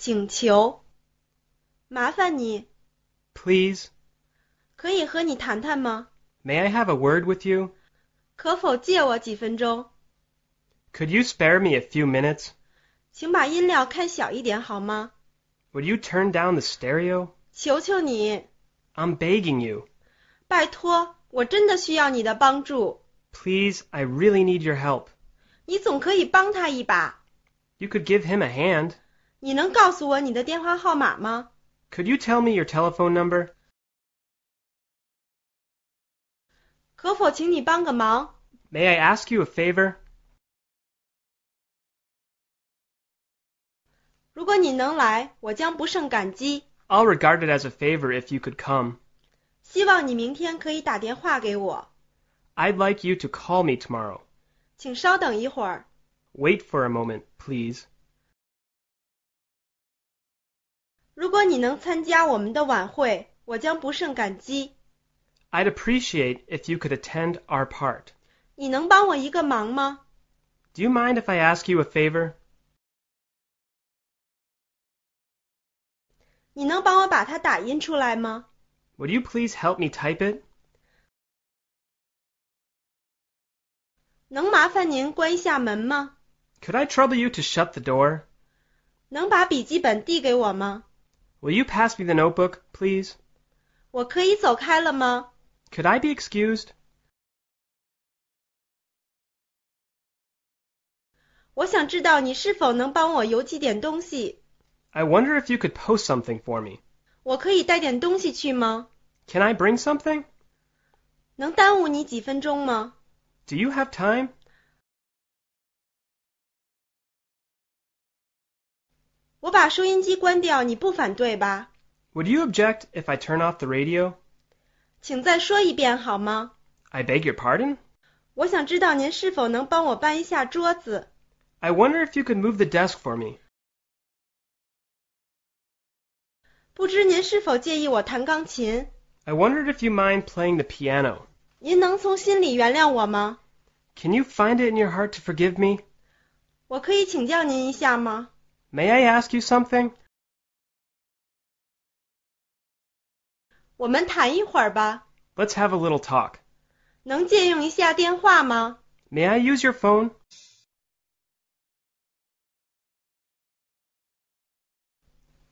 请求，麻烦你。Please，可以和你谈谈吗？May I have a word with you？可否借我几分钟？Could you spare me a few minutes？请把音量开小一点好吗？Would you turn down the stereo？求求你。I'm begging you。拜托，我真的需要你的帮助。Please, I really need your help。你总可以帮他一把。You could give him a hand. 你能告诉我你的电话号码吗？Could you tell me your telephone number? 可否请你帮个忙？May I ask you a favor? 如果你能来，我将不胜感激。I'll regard it as a favor if you could come. 希望你明天可以打电话给我。I'd like you to call me tomorrow. 请稍等一会儿。Wait for a moment, please. 如果你能参加我们的晚会，我将不胜感激。I'd appreciate if you could attend our part. 你能帮我一个忙吗？Do you mind if I ask you a favor? 你能帮我把它打印出来吗？Would you please help me type it? 能麻烦您关一下门吗？Could I trouble you to shut the door? 能把笔记本递给我吗 Will you pass me the notebook, please? 我可以走开了吗? Could I be excused? 我想知道你是否能帮我邮寄点东西。I wonder if you could post something for me. Can I bring something? Do you have time? 我把收音机关掉，你不反对吧？Would you object if I turn off the radio？请再说一遍好吗？I beg your pardon？我想知道您是否能帮我搬一下桌子。I wonder if you could move the desk for me。不知您是否介意我弹钢琴？I wondered if you mind playing the piano。您能从心里原谅我吗？Can you find it in your heart to forgive me May I ask you something? 我们谈一会儿吧。Let's have a little talk. 能借用一下电话吗？May I use your phone?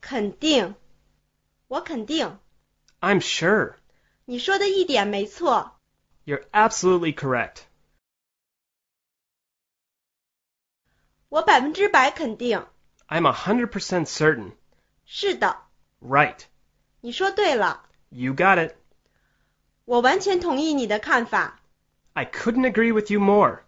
肯定，我肯定。I'm sure. 你说的一点没错。You're absolutely correct. 我百分之百肯定。I'm a hundred percent certain. 是的。Right. 你说对了。You got it. 我完全同意你的看法。I couldn't agree with you more.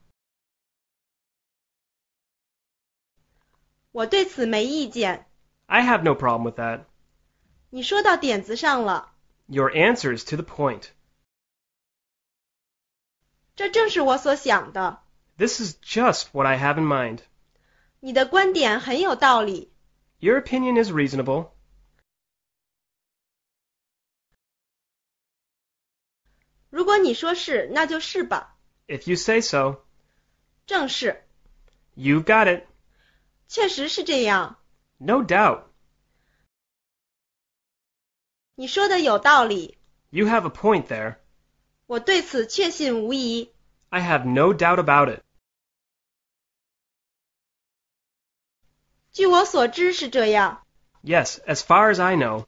我对此没意见。I have no problem with that. 你说到点子上了。Your answer is to the point. 这正是我所想的。This is just what I have in mind. 你的观点很有道理。Your opinion is reasonable. 如果你说是，那就是吧。If you say so. 正是。You've got it. 确实是这样。No doubt. 你说的有道理。You have a point there. 我对此确信无疑。I have no doubt about it. 据我所知是这样。Yes, as far as I know.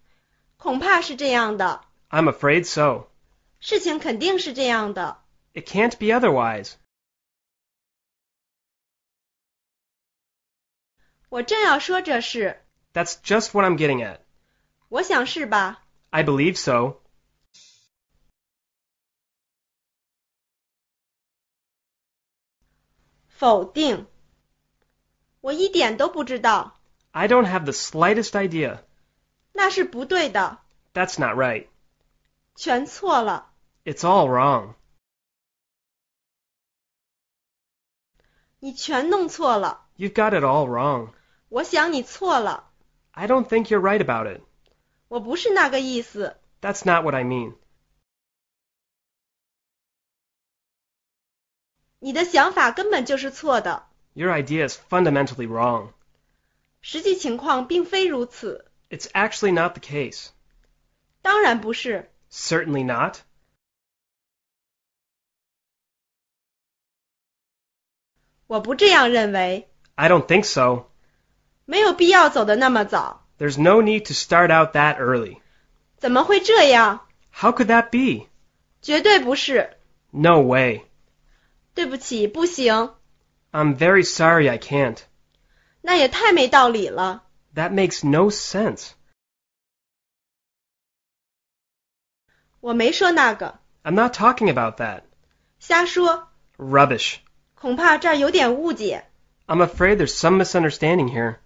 恐怕是这样的。I'm afraid so. 事情肯定是这样的。It can't be otherwise. 我正要说这事。That's just what I'm getting at. 我想是吧。I believe so. 否定。我一点都不知道。I don't have the slightest idea. 那是不对的。That's not right. 全错了。It's all wrong. 你全弄错了。You've got it all wrong. 我想你错了。I don't think you're right about it. 我不是那个意思。That's not what I mean. 你的想法根本就是错的。your idea is fundamentally wrong. 实际情况并非如此。It's actually not the case. 当然不是。Certainly not. 我不这样认为。I don't think so. There's no need to start out that early. How could that be? 绝对不是。No way. 对不起，不行。I'm very sorry I can't. 那也太没道理了。That makes no sense. 我没说那个。I'm not talking about that. 瞎说。Rubbish. 恐怕这儿有点误解。I'm afraid there's some misunderstanding here.